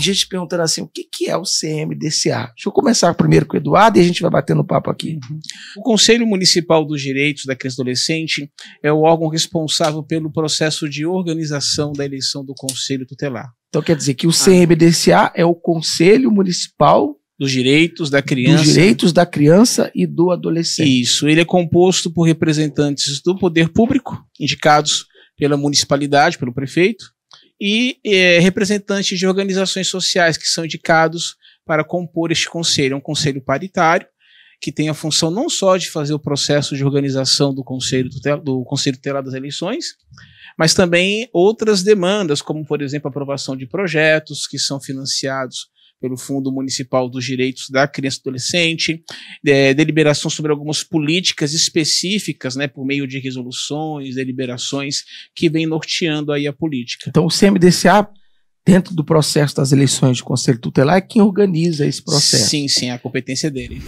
Tem gente perguntando assim, o que, que é o CMDCA? Deixa eu começar primeiro com o Eduardo e a gente vai batendo papo aqui. Uhum. O Conselho Municipal dos Direitos da Criança e Adolescente é o órgão responsável pelo processo de organização da eleição do Conselho Tutelar. Então quer dizer que o ah. CMDCA é o Conselho Municipal dos direitos da criança. Dos direitos da criança e do adolescente. Isso. Ele é composto por representantes do poder público, indicados pela municipalidade, pelo prefeito, e é, representantes de organizações sociais que são indicados para compor este conselho. É um conselho paritário que tem a função não só de fazer o processo de organização do conselho do, conselho tutelar das eleições, mas também outras demandas, como por exemplo a aprovação de projetos que são financiados pelo Fundo Municipal dos Direitos da Criança e Adolescente, é, deliberação sobre algumas políticas específicas, né, por meio de resoluções, deliberações que vem norteando aí a política. Então o CMDCA dentro do processo das eleições de conselho tutelar é quem organiza esse processo. Sim, sim, é a competência dele.